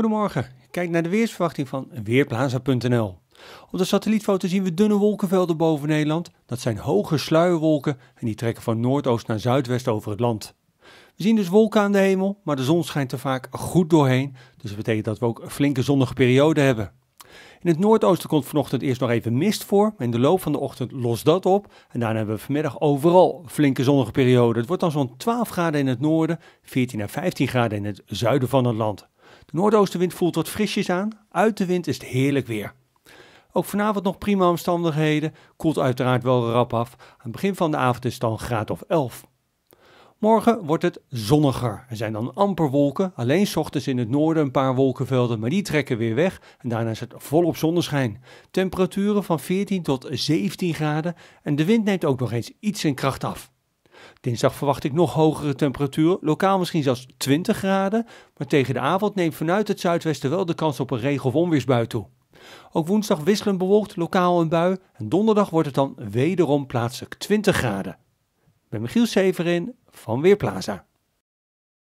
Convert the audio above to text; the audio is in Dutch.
Goedemorgen, kijk naar de weersverwachting van Weerplaza.nl. Op de satellietfoto zien we dunne wolkenvelden boven Nederland. Dat zijn hoge sluierwolken en die trekken van noordoost naar zuidwest over het land. We zien dus wolken aan de hemel, maar de zon schijnt er vaak goed doorheen. Dus dat betekent dat we ook een flinke zonnige periode hebben. In het noordoosten komt vanochtend eerst nog even mist voor. maar In de loop van de ochtend lost dat op. En daarna hebben we vanmiddag overal flinke zonnige periode. Het wordt dan zo'n 12 graden in het noorden, 14 à 15 graden in het zuiden van het land. De noordoostenwind voelt wat frisjes aan. Uit de wind is het heerlijk weer. Ook vanavond nog prima omstandigheden. Koelt uiteraard wel rap af. Aan het begin van de avond is het dan graad of 11. Morgen wordt het zonniger. Er zijn dan amper wolken. Alleen s ochtends in het noorden een paar wolkenvelden, maar die trekken weer weg. En daarna is het volop zonneschijn. Temperaturen van 14 tot 17 graden. En de wind neemt ook nog eens iets in kracht af. Dinsdag verwacht ik nog hogere temperatuur, lokaal misschien zelfs 20 graden, maar tegen de avond neemt vanuit het zuidwesten wel de kans op een regen- of onweersbui toe. Ook woensdag wisselend bewolkt, lokaal een bui en donderdag wordt het dan wederom plaatselijk 20 graden. Ik ben Michiel Severin van Weerplaza.